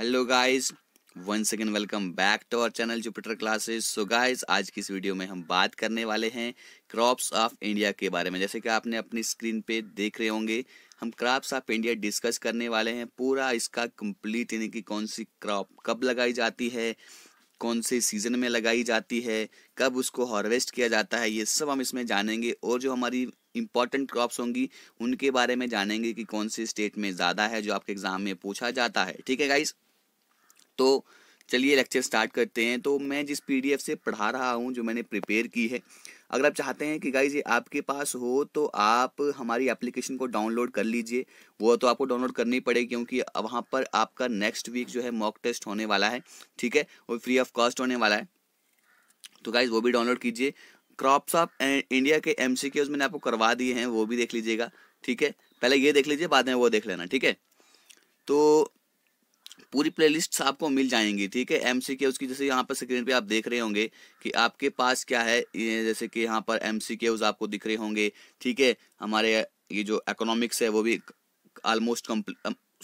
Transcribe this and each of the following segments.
hello guys one second welcome back to our channel Jupiter classes so guys आज की इस video में हम बात करने वाले हैं क्रॉप्स ऑफ इंडिया के बारे में जैसे कि आपने अपनी स्क्रीन पे देख रहे होंगे हम क्रॉप्स ऑफ इंडिया डिस्कस करने वाले हैं पूरा इसका कंप्लीट यानी कि कौन सी क्रॉप कब लगाई जाती है कौन से सीज़न में लगाई जाती है कब उसको हार्वेस्ट किया जाता है ये सब हम इसमें जानेंगे और जो हमारी इम्पॉर्टेंट क्रॉप्स होंगी उनके बारे में जानेंगे कि कौन से स्टेट में ज़्यादा है जो आपके एग्ज़ाम में पूछा जाता है ठीक है गाइज़ तो चलिए लेक्चर स्टार्ट करते हैं तो मैं जिस पीडीएफ से पढ़ा रहा हूँ जो मैंने प्रिपेयर की है अगर आप चाहते हैं कि गाइज ये आपके पास हो तो आप हमारी एप्लीकेशन को डाउनलोड कर लीजिए वो तो आपको डाउनलोड करनी पड़ेगी क्योंकि वहाँ पर आपका नेक्स्ट वीक जो है मॉक टेस्ट होने वाला है ठीक है वो फ्री ऑफ कॉस्ट होने वाला है तो गाइज वो भी डाउनलोड कीजिए क्रॉप्स ऑफ इंडिया के एम मैंने आपको करवा दिए हैं वो भी देख लीजिएगा ठीक है पहले ये देख लीजिए बाद में वो देख लेना ठीक है तो पूरी प्ले आपको मिल जाएंगी ठीक है एम सी के उसकी जैसे यहाँ पर स्क्रीन पे आप देख रहे होंगे कि आपके पास क्या है जैसे कि यहाँ पर एम सी के आपको दिख रहे होंगे ठीक है हमारे ये जो इकोनॉमिक्स है वो भी ऑलमोस्ट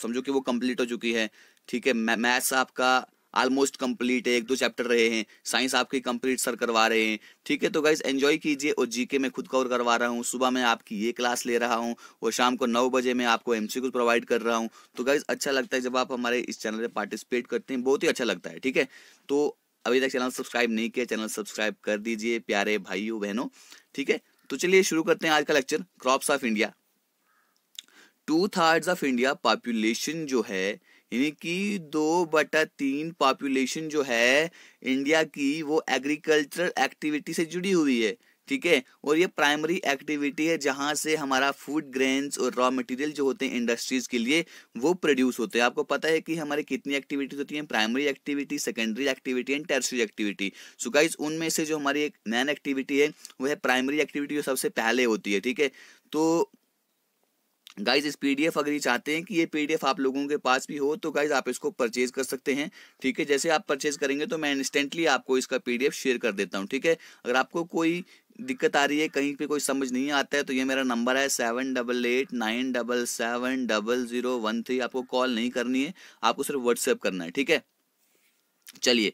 समझो कि वो कम्प्लीट हो चुकी है ठीक है मैथ्स आपका ऑलमोस्ट कंप्लीट है एक दो चैप्टर रहे हैं साइंस आपकी कंप्लीट सर करवा रहे हैं ठीक है तो गाइज एंजॉय कीजिए और जीके में खुद कवर करवा रहा हूँ सुबह मैं आपकी ये क्लास ले रहा हूँ और शाम को नौ बजे मैं आपको एम प्रोवाइड कर रहा हूँ तो गाइज अच्छा लगता है जब आप हमारे इस चैनल पर पार्टिसिपेट करते हैं बहुत ही अच्छा लगता है ठीक है तो अभी तक चैनल सब्सक्राइब नहीं किया चैनल सब्सक्राइब कर दीजिए प्यारे भाइयों बहनों ठीक है तो चलिए शुरू करते हैं आज का lecture crops of India two thirds of India population जो है यानी कि दो बटा तीन पॉपुलेशन जो है इंडिया की वो एग्रीकल्चरल एक्टिविटी से जुड़ी हुई है ठीक है और ये प्राइमरी एक्टिविटी है जहाँ से हमारा फूड ग्रेन्स और रॉ मटेरियल जो होते हैं इंडस्ट्रीज के लिए वो प्रोड्यूस होते हैं आपको पता है कि हमारी कितनी एक्टिविटीज होती हैं primary activity secondary activity and tertiary activity so guys उनमें से जो हमारी एक मैन एक्टिविटी है वो है प्राइमरी एक्टिविटी जो सबसे पहले होती है ठीक है तो गाइज इस पी अगर ये चाहते हैं कि ये पी आप लोगों के पास भी हो तो गाइज आप इसको परचेज कर सकते हैं ठीक है जैसे आप परचेज करेंगे तो मैं इंस्टेंटली आपको इसका पी शेयर कर देता हूँ ठीक है अगर आपको कोई दिक्कत आ रही है कहीं पे कोई समझ नहीं आता है तो ये मेरा नंबर है seven double eight nine double seven double zero one three आपको कॉल नहीं करनी है आपको सिर्फ व्हाट्सएप करना है ठीक है चलिए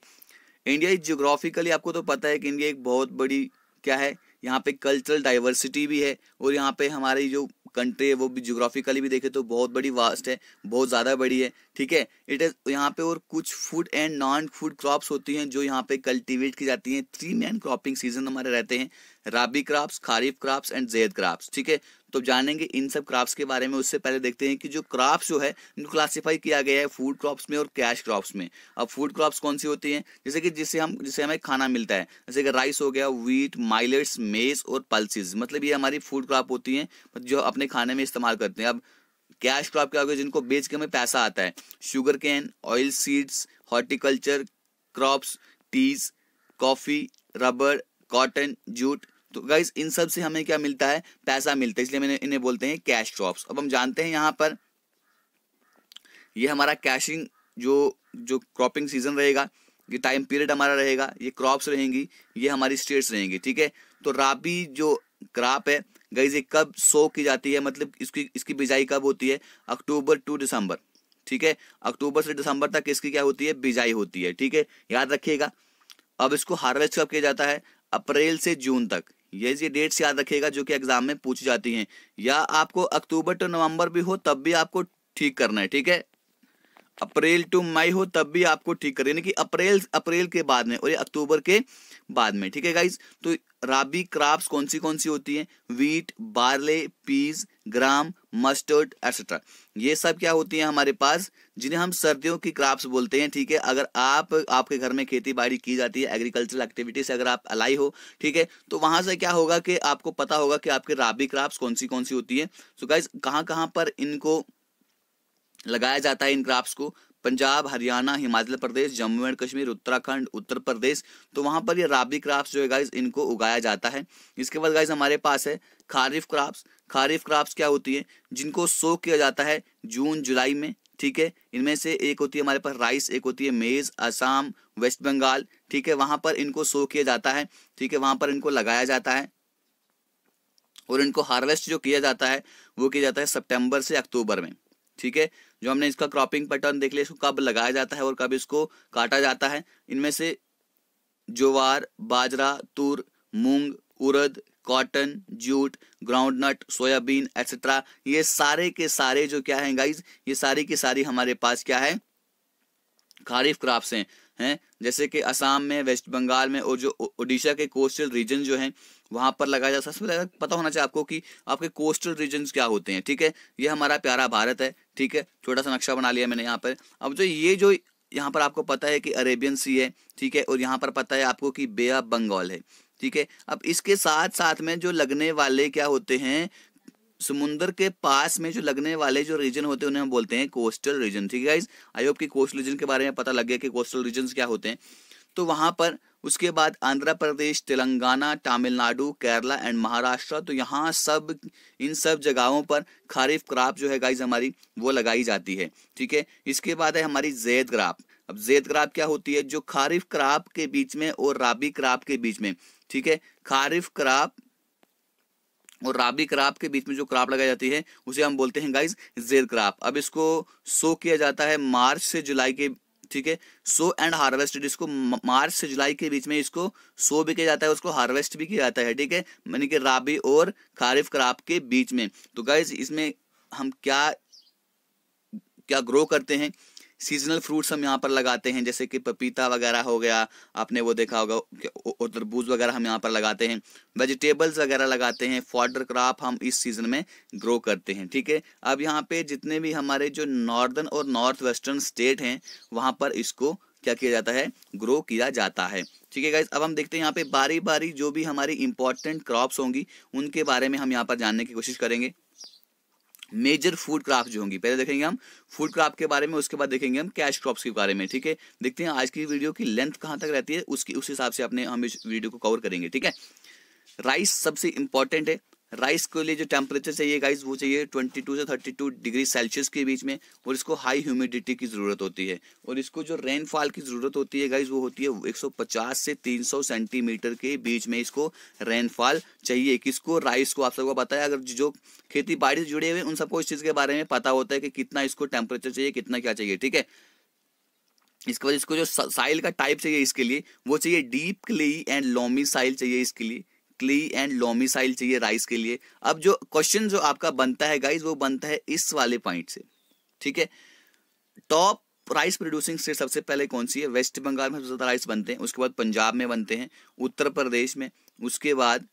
इंडिया जियोग्राफिकली आपको तो पता है कि इंडिया एक बहुत बड़ी क्या है यहाँ पे कल्चरल डाइवर्सिटी भी है और यहाँ पे हमारी जो कंट्री है वो भी जोग्राफिकली भी देखे तो बहुत बड़ी वास्ट है बहुत ज़्यादा बड़ी है ठीक है इट इज़ यहाँ पे और कुछ food and non food crops होती हैं जो यहाँ पे कल्टीवेट की जाती हैं थ्री मेन क्रॉपिंग सीजन हमारे रहते हैं rabi crops kharif crops and zaid crops ठीक है तो जानेंगे इन सब क्रॉप्स के बारे में उससे पहले देखते हैं कि जो क्रॉप्स जो है इनको क्लासीफाई किया गया है फूड क्रॉप्स में और कैश क्रॉप्स में अब फूड क्रॉप्स कौन सी होती हैं जैसे कि जिससे हम जिसे हमें खाना मिलता है जैसे कि राइस हो गया व्हीट माइलेट्स मेज और पल्सिस मतलब ये हमारी फूड क्रॉप होती है जो अपने खाने में इस्तेमाल करते हैं अब कैश क्रॉप क्या होगा जिनको बेच के हमें पैसा आता है sugar cane oil seeds horticulture crops teas coffee rubber cotton jute तो गाइज इन सब से हमें क्या मिलता है पैसा मिलता है इसलिए मैंने इन्हें बोलते हैं कैश ड्रॉप्स अब हम जानते हैं यहाँ पर ये हमारा कैशिंग जो जो क्रॉपिंग सीजन रहेगा ये टाइम पीरियड हमारा रहेगा ये क्रॉप्स रहेंगी ये हमारी स्टेट्स रहेंगी ठीक है तो राबी जो क्रॉप है गाइज ये कब सो की जाती है मतलब इसकी इसकी बिजाई कब होती है अक्टूबर टू दिसंबर ठीक है अक्टूबर से दिसंबर तक इसकी क्या होती है बिजाई होती है ठीक है याद रखिएगा अब इसको हार्वेस्ट कब किया जाता है अप्रैल से जून तक ये ये डेट्स याद रखेगा जो कि एग्जाम में पूछी जाती हैं या आपको अक्टूबर टू नवंबर भी हो तब भी आपको ठीक करना है ठीक है अप्रैल टू मई हो तब भी आपको ठीक करें यानी कि अप्रैल अप्रैल के बाद में और ये अक्टूबर के बाद में ठीक है गाइज तो राबी क्राप्स कौन सी कौन सी होती हैं wheat barley peas gram mustard etcetera ये सब क्या होती हैं हमारे पास जिन्हें हम सर्दियों की क्राप्स बोलते हैं ठीक है अगर आप आपके घर में खेती बाड़ी की जाती है एग्रीकल्चरल एक्टिविटीज अगर आप अलाई हो ठीक है तो वहां से क्या होगा कि आपको पता होगा कि आपके राबी क्राप्स कौन सी कौन सी होती है सो गाइज कहाँ कहाँ पर इनको लगाया जाता है इन क्राफ्ट को पंजाब हरियाणा हिमाचल प्रदेश जम्मू एंड कश्मीर उत्तराखंड उत्तर प्रदेश तो वहां पर ये राबी क्राफ्ट जो है गाइज इनको उगाया जाता है इसके बाद गाइज हमारे पास है खारिफ क्राफ्ट खारिफ क्राफ्ट क्या होती है जिनको सो किया जाता है जून जुलाई में ठीक है इनमें से एक होती है हमारे पास राइस एक होती है मेज असम वेस्ट बंगाल ठीक है वहां पर इनको सो किया जाता है ठीक है वहां पर इनको लगाया जाता है और इनको हार्वेस्ट जो किया जाता है वो किया जाता है सितंबर से अक्टूबर में ठीक है जो हमने इसका क्रॉपिंग पैटर्न देख लिया इसको कब लगाया जाता है और कब इसको काटा जाता है इनमें से jowar bajra tur moong urad cotton jute groundnut soybean etcetera ये सारे के सारे जो क्या है गाइज ये सारी की सारी हमारे पास क्या है खारीफ क्रॉप्स हैं हैं जैसे कि असम में वेस्ट बंगाल में और जो ओडिशा के कोस्टल रीजन जो हैं वहां पर लगाया जाता सबसे पता होना चाहिए आपको कि आपके कोस्टल रीजन क्या होते हैं ठीक है ये हमारा प्यारा भारत है ठीक है छोटा सा नक्शा बना लिया मैंने यहाँ पर अब जो ये जो यहाँ पर आपको पता है कि अरेबियन सी है ठीक है और यहाँ पर पता है आपको कि बे ऑफ बंगाल है ठीक है अब इसके साथ साथ में जो लगने वाले क्या होते हैं समुंदर के पास में जो लगने वाले जो रीजन होते हैं उन्हें हम बोलते हैं कोस्टल रीजन ठीक है आई होप कि कोस्टल रीजन के बारे में पता लग गया कि कोस्टल रीजन क्या होते हैं तो वहां पर उसके बाद आंध्र प्रदेश तेलंगाना तमिलनाडु केरला एंड महाराष्ट्र तो यहाँ सब इन सब जगहों पर खारिफ क्राप जो है गाइज हमारी वो लगाई जाती है ठीक है इसके बाद है हमारी जैद क्राप अब जैद क्राप क्या होती है जो खारिफ क्राप के बीच में और राबी क्राप के बीच में ठीक है खारिफ क्राप और राबी क्राप के बीच में जो क्राप लगाई जाती है उसे हम बोलते हैं गाइज जेद क्राप अब इसको सो किया जाता है मार्च से जुलाई के ठीक है सो एंड हार्वेस्टेड इसको मार्च से जुलाई के बीच में इसको सो भी किया जाता है उसको हार्वेस्ट भी किया जाता है ठीक है यानी कि राबी और खारिफ क्राप के बीच में तो गाइज इसमें हम क्या क्या ग्रो करते हैं सीजनल फ्रूट्स हम यहाँ पर लगाते हैं जैसे कि पपीता वगैरह हो गया आपने वो देखा होगा और तरबूज वगैरह हम यहाँ पर लगाते हैं वेजिटेबल्स वगैरह लगाते हैं फॉर्डर क्रॉप हम इस सीज़न में ग्रो करते हैं ठीक है अब यहाँ पे जितने भी हमारे जो नॉर्दर्न और नॉर्थ वेस्टर्न स्टेट हैं वहाँ पर इसको क्या किया जाता है ग्रो किया जाता है ठीक है गाइज अब हम देखते हैं यहाँ पे बारी बारी जो भी हमारी इंपॉर्टेंट क्रॉप्स होंगी उनके बारे में हम यहाँ पर जानने की कोशिश करेंगे मेजर फूड क्राफ्ट जो होंगी पहले देखेंगे हम फूड क्राफ्ट के बारे में उसके बाद देखेंगे हम कैश क्रॉप्स के बारे में ठीक है देखते हैं आज की वीडियो की लेंथ कहां तक रहती है उसकी उस हिसाब से अपने हम इस वीडियो को कवर करेंगे ठीक है राइस सबसे इंपॉर्टेंट है राइस के लिए जो टेम्परेचर चाहिए गाइस वो चाहिए 22 से 32 डिग्री सेल्सियस के बीच में और इसको हाई ह्यूमिडिटी की ज़रूरत होती है और इसको जो रेनफॉल की ज़रूरत होती है गाइस वो होती है 150 से 300 सेंटीमीटर के बीच में इसको रेनफॉल चाहिए किसको राइस को आप सबको पता है अगर जो खेती बाड़ी से जुड़े हुए उन सबको इस चीज़ के बारे में पता होता है कि कितना इसको टेम्परेचर चाहिए कितना क्या चाहिए ठीक है इसके बाद इसको जो साइल का टाइप चाहिए इसके लिए वो चाहिए deep clay and loamy soil चाहिए इसके लिए क्ली एंड लोमी साइल चाहिए राइस के लिए अब जो क्वेश्चन जो आपका बनता है गाइज वो बनता है इस वाले पॉइंट से ठीक है टॉप राइस प्रोड्यूसिंग स्टेट सबसे पहले कौन सी है वेस्ट बंगाल में सबसे ज़्यादा राइस बनते हैं उसके बाद पंजाब में बनते हैं उत्तर प्रदेश में उसके बाद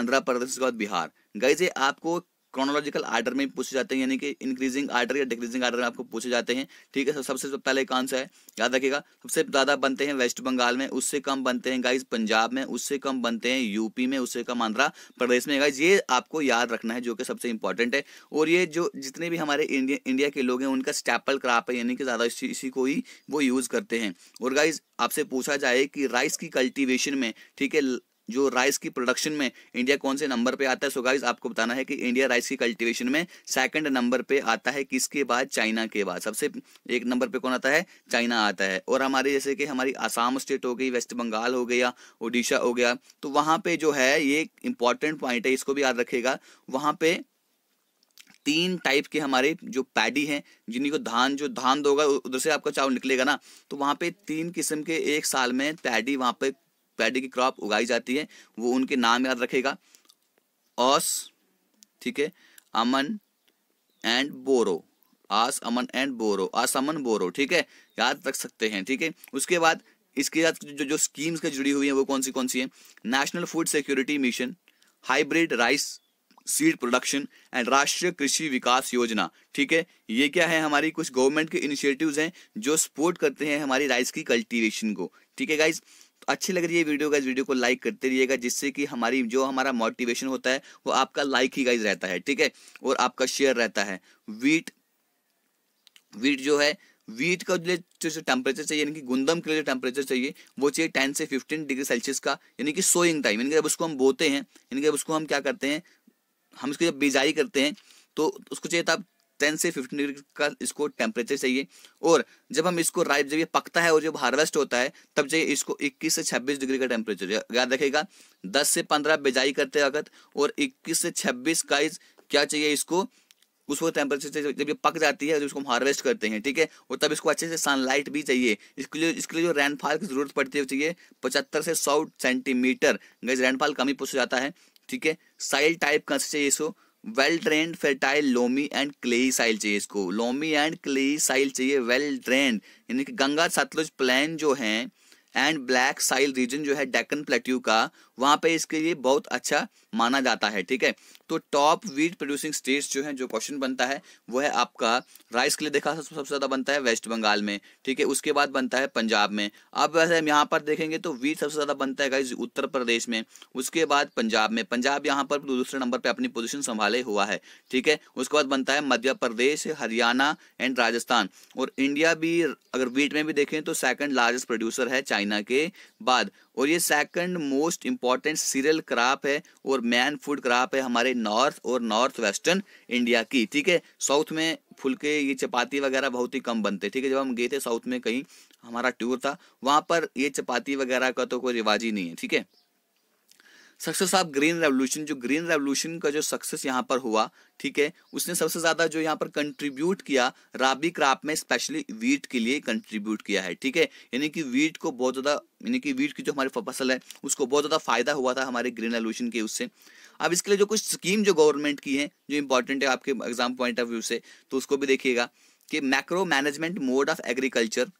आंध्र प्रदेश उसके बाद बिहार गाइज ये आपको क्रोनोलॉजिकल आर्डर में पूछे जाते हैं यानी कि इंक्रीजिंग आर्डर या डिक्रीजिंग आर्डर में आपको पूछे जाते हैं ठीक है सबसे पहले कौन सा है याद रखिएगा सबसे ज़्यादा बनते हैं वेस्ट बंगाल में उससे कम बनते हैं गाइज पंजाब में उससे कम बनते हैं यूपी में उससे कम आंध्रा प्रदेश में गाइज ये आपको याद रखना है जो कि सबसे इंपॉर्टेंट है और ये जो जितने भी हमारे इंडिया इंडिया के लोग हैं उनका स्टैपल क्राप है यानी कि ज़्यादा इसी इसी को ही वो यूज़ करते हैं और गाइज आपसे पूछा जाए कि राइस की कल्टिवेशन में ठीक है जो राइस की प्रोडक्शन में इंडिया कौन से नंबर पे आता है सो गाइस आपको बताना है कि इंडिया राइस की कल्टीवेशन में सेकंड नंबर पे आता है किसके बाद चाइना के बाद सबसे एक नंबर पे कौन आता है चाइना आता है और हमारे जैसे कि हमारी आसाम स्टेट हो गई वेस्ट बंगाल हो गया उड़ीसा हो गया तो वहां पे जो है ये इंपॉर्टेंट पॉइंट है इसको भी याद रखेगा वहां पे तीन टाइप के हमारे जो पैडी हैं जिन्हीं को धान जो धान दोगा उधर से आपका चावल निकलेगा ना तो वहाँ पे तीन किस्म के एक साल में पैडी वहाँ पे पैडी की क्रॉप उगाई जाती है वो उनके नाम याद रखेगा ऑस ठीक है अमन and borrow us Aman and बोरो आस अमन बोरो ठीक है याद रख सकते हैं ठीक है उसके बाद इसके साथ जो जो स्कीम्स के जुड़ी हुई है वो कौन सी कौन सी है national food security mission hybrid rice seed production and Rashtriya Krishi विकास योजना ठीक है ये क्या है हमारी कुछ गवर्नमेंट के इनिशिएटिव्स हैं जो सपोर्ट करते हैं हमारी राइस की कल्टीवेशन को ठीक है गाइज अच्छी लग रही है वीडियो गाइज वीडियो को लाइक करते रहिएगा जिससे कि हमारी जो हमारा मोटिवेशन होता है वो आपका लाइक ही गाइज रहता है ठीक है और आपका शेयर रहता है वीट वीट जो है वीट का जो टेम्परेचर चाहिए यानी कि गुंदम के लिए जो टेम्परेचर चाहिए वो चाहिए टेन से फिफ्टीन डिग्री सेल्सियस का यानी कि सोइंग टाइम यानी कि जब उसको हम बोते हैं यानी कि जब उसको हम क्या करते हैं हम उसकी जब बिजाई करते हैं तो उसको चाहिए था टेन से फिफ्टीन डिग्री का इसको टेम्परेचर चाहिए और जब हम इसको राइप जब ये पकता है और जब हार्वेस्ट होता है तब चाहिए इसको इक्कीस से छब्बीस डिग्री का टेम्परेचर याद रखेगा दस से पंद्रह बिजाई करते वक्त और इक्कीस से छब्बीस का क्या चाहिए इसको उसको टेम्परेचर से जब ये पक जाती है तो उसको हम हार्वेस्ट करते हैं ठीक है और तब इसको अच्छे से सनलाइट भी चाहिए इसके लिए इसके लिए जो रेनफॉल की जरूरत पड़ती है चाहिए पचहत्तर से सौ सेंटीमीटर गैस रेनफॉल कम ही पूछा जाता है ठीक है साइल टाइप का चाहिए इसको well drain fertile loamy and clayey soil चाहिए इसको लोमी एंड क्लेई साइल चाहिए वेल ड्रेन यानी कि गंगा सतलुज प्लान जो है एंड ब्लैक साइल रीजन जो है डेकन प्लेट्यू का वहां पे इसके लिए बहुत अच्छा माना जाता है ठीक है तो टॉप वीट प्रोड्यूसिंग स्टेट्स जो है जो क्वेश्चन बनता है वो है आपका राइस के लिए देखा सबसे सब ज्यादा बनता है वेस्ट बंगाल में ठीक है उसके बाद बनता है पंजाब में अब वैसे हम यहाँ पर देखेंगे तो वीट सबसे ज्यादा बनता है उत्तर प्रदेश में उसके बाद पंजाब में पंजाब यहाँ पर दूसरे नंबर पर अपनी पोजिशन संभाले हुआ है ठीक है उसके बाद बनता है मध्य प्रदेश हरियाणा एंड राजस्थान और इंडिया भी अगर वीट में भी देखें तो सेकेंड लार्जेस्ट प्रोड्यूसर है चाइना चाइना के बाद और ये second most important cereal crop है और मैन फूड क्राप है हमारे नॉर्थ और नॉर्थ वेस्टर्न इंडिया की ठीक है साउथ में फुलके ये चपाती वगैरह बहुत ही कम बनते ठीक है जब हम गए थे साउथ में कहीं हमारा टूर था वहां पर ये चपाती वगैरह का तो कोई रिवाज ही नहीं है ठीक है सक्सेस ऑफ ग्रीन रेवोल्यूशन जो ग्रीन रेवोल्यूशन का जो सक्सेस यहाँ पर हुआ ठीक है उसने सबसे ज्यादा जो यहाँ पर कंट्रीब्यूट किया राबी क्राप में स्पेशली वीट के लिए कंट्रीब्यूट किया है ठीक है यानी कि वीट को बहुत ज्यादा यानी कि वीट की जो हमारी फसल है उसको बहुत ज्यादा फायदा हुआ था हमारे ग्रीन रेवोल्यूशन के उससे अब इसके लिए जो कुछ स्कीम जो गवर्नमेंट की है जो इंपॉर्टेंट है आपके एग्जाम पॉइंट ऑफ व्यू से तो उसको भी देखिएगा कि macro management mode of agriculture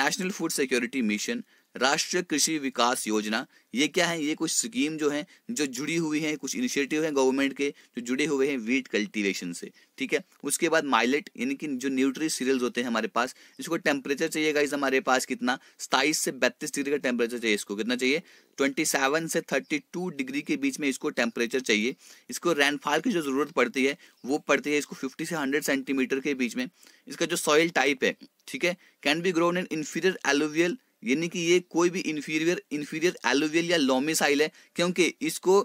national food security mission Rashtriya Krishi विकास योजना ये क्या है ये कुछ स्कीम जो है जो जुड़ी हुई है कुछ इनिशिएटिव है गवर्नमेंट के जो जुड़े हुए हैं वीट कल्टीवेशन से ठीक है उसके बाद माइलेट यानी कि जो न्यूट्री सीरियल्स होते हैं हमारे पास इसको टेम्परेचर चाहिए गाइज हमारे पास कितना सताइस से बत्तीस डिग्री का टेम्परेचर चाहिए इसको कितना चाहिए ट्वेंटी सेवन से थर्टी टू डिग्री के बीच में इसको टेम्परेचर चाहिए इसको रेनफॉल की जो ज़रूरत पड़ती है वो पड़ती है इसको फिफ्टी से हंड्रेड सेंटीमीटर के बीच में इसका जो सॉइल टाइप है ठीक है can be grown in inferior alluvial यानी कि ये कोई भी इन्फीरियर इन्फीरियर एलोवियल या साइल है क्योंकि इसको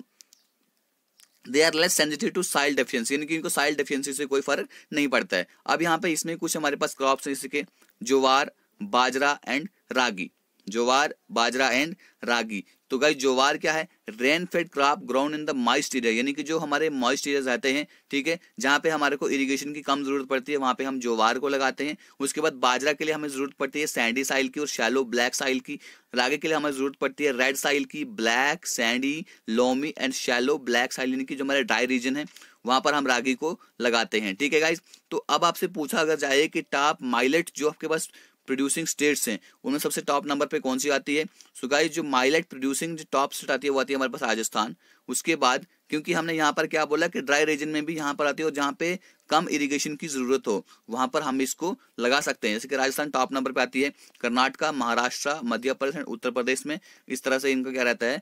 they are less sensitive to soil deficiency यानी कि इनको साइल डेफियंसी से कोई फर्क नहीं पड़ता है अब यहाँ पे इसमें कुछ हमारे पास क्रॉप्स हैं कि जोवार बाजरा एंड रागी जोवार बाजरा एंड रागी तो गाइज ज्वार क्या है rain fed crop grown in the moist area यानी कि जो हमारे मॉइस्ट एरिया आते हैं ठीक है जहाँ पे हमारे को इरिगेशन की कम जरूरत पड़ती है वहाँ पे हम ज्वार को लगाते हैं उसके बाद बाजरा के लिए हमें जरूरत पड़ती है सैंडी साइल की और शैलो ब्लैक साइल की रागे के लिए हमें जरूरत पड़ती है रेड साइल की black sandy loamy and shallow black soil यानी कि जो हमारे ड्राई रीजन है वहां पर हम रागी को लगाते हैं ठीक है गाइज तो अब आपसे पूछा अगर जाए कि टॉप माइलेट जो आपके पास प्रोड्यूसिंग स्टेट्स हैं उनमें सबसे टॉप नंबर पे कौन सी आती है सो so गाइस जो माइलेट प्रोड्यूसिंग जो टॉप स्टेट आती है वो आती है हमारे पास राजस्थान उसके बाद क्योंकि हमने यहाँ पर क्या बोला कि ड्राई रीजन में भी यहाँ पर आती है और जहाँ पे कम इरिगेशन की जरूरत हो वहाँ पर हम इसको लगा सकते हैं जैसे कि राजस्थान टॉप नंबर पर आती है कर्नाटका महाराष्ट्र मध्य प्रदेश एंड उत्तर प्रदेश में इस तरह से इनका क्या रहता है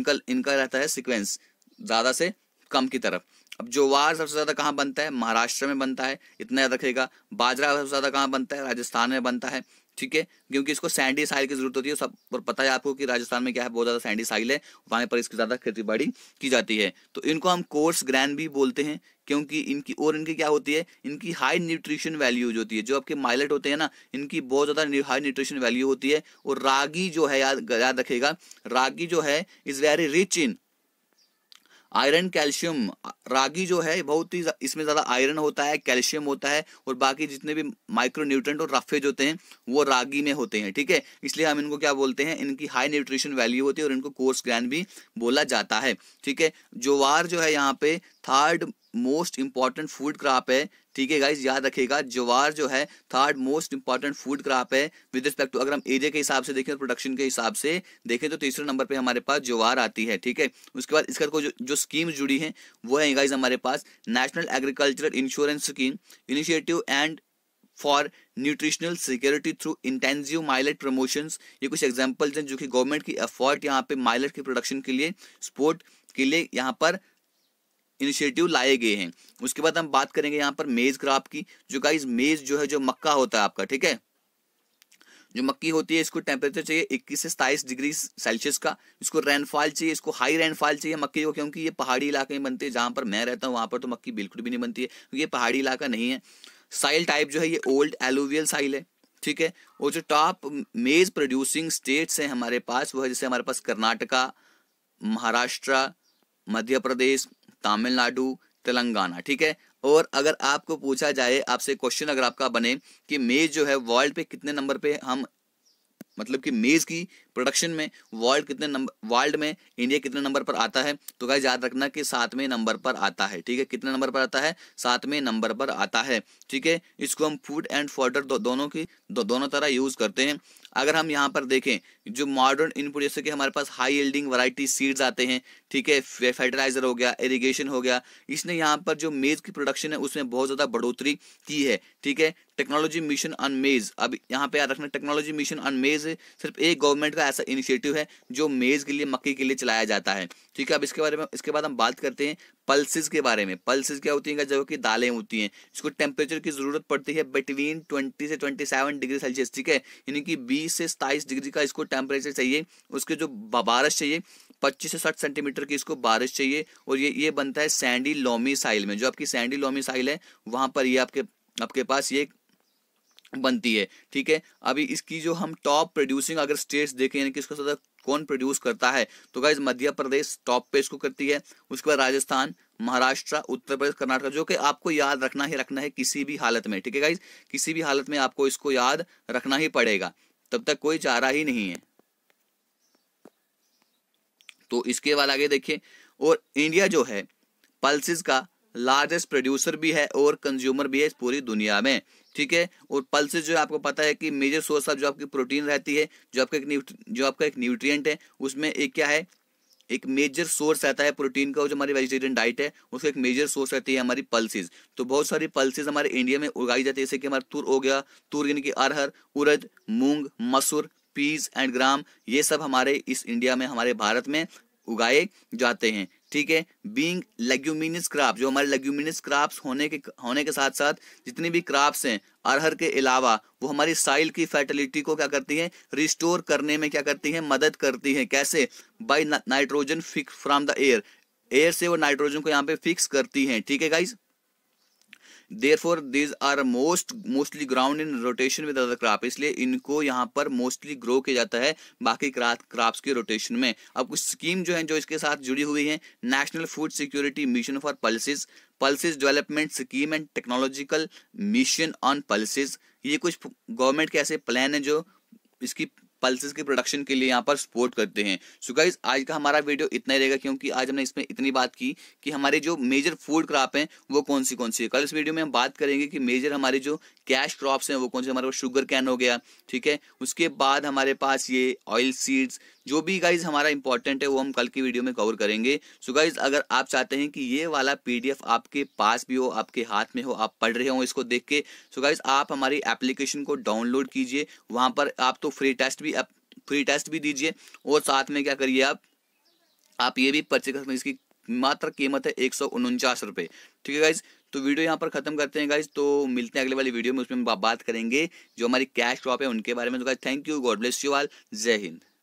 इनका इनका रहता है सिक्वेंस ज़्यादा से कम की तरफ अब ज्वार सबसे ज्यादा कहाँ बनता है महाराष्ट्र में बनता है इतना याद रखेगा बाजरा सबसे ज्यादा कहाँ बनता है राजस्थान में बनता है ठीक है क्योंकि इसको सैंडी साइल की जरूरत होती है सब और पता है आपको कि राजस्थान में क्या है बहुत ज्यादा सैंडी साइल है वहां पर इसकी ज्यादा खेती बाड़ी की जाती है तो इनको हम कोर्स ग्रैन भी बोलते हैं क्योंकि इनकी और इनकी क्या होती है इनकी हाई न्यूट्रिशन वैल्यू जो होती है जो आपके माइलेट होते हैं ना इनकी बहुत ज़्यादा हाई न्यूट्रिशन वैल्यू होती है और रागी जो है याद याद रखेगा रागी जो है is very rich in iron calcium ragi जो है बहुत ही इसमें ज़्यादा आयरन होता है कैल्शियम होता है और बाकी जितने भी माइक्रो न्यूट्रेंट और रफेज होते हैं वो रागी में होते हैं ठीक है इसलिए हम इनको क्या बोलते हैं इनकी हाई न्यूट्रिशन वैल्यू होती है और इनको कोर्स ग्रैन भी बोला जाता है ठीक है जोवार जो है यहाँ पे third most important food crop है ठीक है गाइज याद रखिएगा ज्वार जो है third most important food crop है विद रिस्पेक्ट टू अगर हम एरिया के हिसाब से देखें तो प्रोडक्शन के हिसाब से देखें तो तीसरे नंबर पे हमारे पास ज्वार आती है ठीक है उसके बाद इसका जो, जो स्कीम जुड़ी है वो है गाइज हमारे पास national agricultural insurance scheme initiative and for nutritional security through intensive millet promotion ये कुछ एग्जाम्पल्स हैं जो कि गवर्नमेंट की एफर्ट यहाँ पे माइलेट के प्रोडक्शन के लिए स्पोर्ट के लिए यहाँ पर इनिशिएटिव लाए गए हैं उसके बाद हम बात करेंगे यहाँ पर मेज क्रॉप की जो गाइज मेज जो है जो मक्का होता है आपका ठीक है जो मक्की होती है इसको टेम्परेचर चाहिए 21 से सताईस डिग्री सेल्सियस का इसको रेनफॉल चाहिए इसको हाई रेनफॉल चाहिए मक्की को क्योंकि ये पहाड़ी इलाके में बनती है जहाँ पर मैं रहता हूँ वहाँ पर तो मक्की बिल्कुल भी नहीं बनती है क्योंकि ये पहाड़ी इलाका नहीं है साइल टाइप जो है ये ओल्ड एलोवियल साइल है ठीक है और जो टॉप मेज प्रोड्यूसिंग स्टेट्स हैं हमारे पास वो है जैसे हमारे पास कर्नाटका महाराष्ट्र मध्य प्रदेश तमिलनाडु तेलंगाना ठीक है और अगर आपको पूछा जाए आपसे क्वेश्चन अगर आपका बने कि मेज जो है वर्ल्ड पे कितने नंबर पे हम मतलब कि मेज की प्रोडक्शन में वर्ल्ड कितने नंबर वर्ल्ड में इंडिया कितने नंबर पर आता है तो क्या याद रखना कि सातवें नंबर पर आता है ठीक है कितने नंबर पर आता है सातवें नंबर पर आता है ठीक है इसको हम फूड एंड फॉर्डर दो, दोनों की दो, दोनों तरह यूज करते हैं अगर हम यहाँ पर देखें जो मॉडर्न इनपुट जैसे कि हमारे पास हाई एल्डिंग वराइटी सीड्स आते हैं ठीक है फर्टिलाइजर हो गया इरीगेशन हो गया इसने यहाँ पर जो मेज की प्रोडक्शन है उसमें बहुत ज़्यादा बढ़ोतरी की है ठीक है टेक्नोलॉजी मिशन ऑन मेज अब यहाँ पे याद रखना टेक्नोलॉजी मिशन ऑन मेज सिर्फ एक गवर्नमेंट का ऐसा इनिशिएटिव है जो मेज के लिए मक्के के लिए चलाया जाता है ठीक है अब इसके बारे में इसके बाद हम बात करते हैं पल्सिस के बारे में पल्सिस क्या होती है जब कि दालें होती हैं इसको टेम्परेचर की ज़रूरत पड़ती है बिटवीन ट्वेंटी से सेवन डिग्री सेल्सियस ठीक है यानी कि बीस से सताईस डिग्री का इसको टेम्परेचर चाहिए उसके जो बारिश चाहिए पच्चीस से साठ सेंटीमीटर की इसको बारिश चाहिए और ये ये बनता है सैंडी लोमी साइल में जो आपकी सैंडी लोमी साइल है वहाँ पर ये आपके आपके पास ये बनती है ठीक है अभी इसकी जो हम टॉप प्रोड्यूसिंग अगर स्टेट्स देखें यानी कि इसका ज्यादा कौन प्रोड्यूस करता है तो गाइज मध्य प्रदेश टॉप पे इसको करती है उसके बाद राजस्थान महाराष्ट्र उत्तर प्रदेश कर्नाटक जो कि आपको याद रखना ही रखना है किसी भी हालत में ठीक है गाइज किसी भी हालत में आपको इसको याद रखना ही पड़ेगा तब तक कोई चारा ही नहीं है तो इसके बाद आगे देखिए और इंडिया जो है पल्सिस का लार्जेस्ट प्रोड्यूसर भी है और कंज्यूमर भी है इस पूरी दुनिया में ठीक है और पल्स जो है आपको पता है कि मेजर सोर्स ऑफ जो आपकी प्रोटीन रहती है जो आपका एक जो आपका एक न्यूट्रियट है उसमें एक क्या है एक मेजर सोर्स रहता है प्रोटीन का जो हमारी वेजिटेरियन डाइट है उसका एक मेजर सोर्स रहती है हमारी पल्सेज तो बहुत सारी पल्सेज हमारे इंडिया में उगाई जाती है जैसे कि हमारा तुर हो गया तुर यानी कि अरहर उरद मूंग मसूर पीज एंड ग्राम ये सब हमारे इस इंडिया में हमारे भारत में उगाए जाते हैं ठीक है बींग लेग्यूमिनस क्राप जो हमारे लेग्यूमिनस क्राप्स होने के होने के साथ साथ जितनी भी क्राप्स हैं अरहर के अलावा वो हमारी साइल की फर्टिलिटी को क्या करती है रिस्टोर करने में क्या करती है मदद करती है कैसे by nitrogen fix from the air air से वो नाइट्रोजन को यहाँ पे फिक्स करती है ठीक है guys therefore these are most mostly grown in rotation with other crop इसलिए इनको यहाँ पर मोस्टली ग्रो किया जाता है बाकी क्रॉप्स के रोटेशन में अब कुछ स्कीम जो है जो इसके साथ जुड़ी हुई है national food security mission for pulses pulses development scheme and technological mission on pulses ये कुछ गवर्नमेंट के ऐसे प्लान है जो इसकी पल्सेस के प्रोडक्शन के लिए यहाँ पर सपोर्ट करते हैं सो so गाइज आज का हमारा वीडियो इतना ही रहेगा क्योंकि आज हमने इसमें इतनी बात की कि हमारे जो मेजर फूड क्रॉप हैं वो कौन सी कौन सी है कल इस वीडियो में हम बात करेंगे कि मेजर हमारे जो कैश क्रॉप्स हैं वो कौन से हमारे पास शुगर कैन हो गया ठीक है उसके बाद हमारे पास ये ऑयल सीड्स जो भी गाइज हमारा इंपॉर्टेंट है वो हम कल की वीडियो में कवर करेंगे सो so गाइज अगर आप चाहते हैं कि ये वाला पीडीएफ आपके पास भी हो आपके हाथ में हो आप पढ़ रहे हो इसको देख के सो so गाइज आप हमारी एप्लीकेशन को डाउनलोड कीजिए वहाँ पर आप तो फ्री टेस्ट भी फ्री टेस्ट भी दीजिए और साथ में क्या करिए आप आप ये भी परचेज कर सकते हैं इसकी मात्र कीमत है एक सौ उनचास रुपये ठीक है गाइज तो वीडियो यहाँ पर खत्म करते हैं गाइज तो मिलते हैं अगले वाली वीडियो में उसमें हम बात करेंगे जो हमारी कैश ड्रॉप है उनके बारे में तो guys thank you God bless you all जय हिंद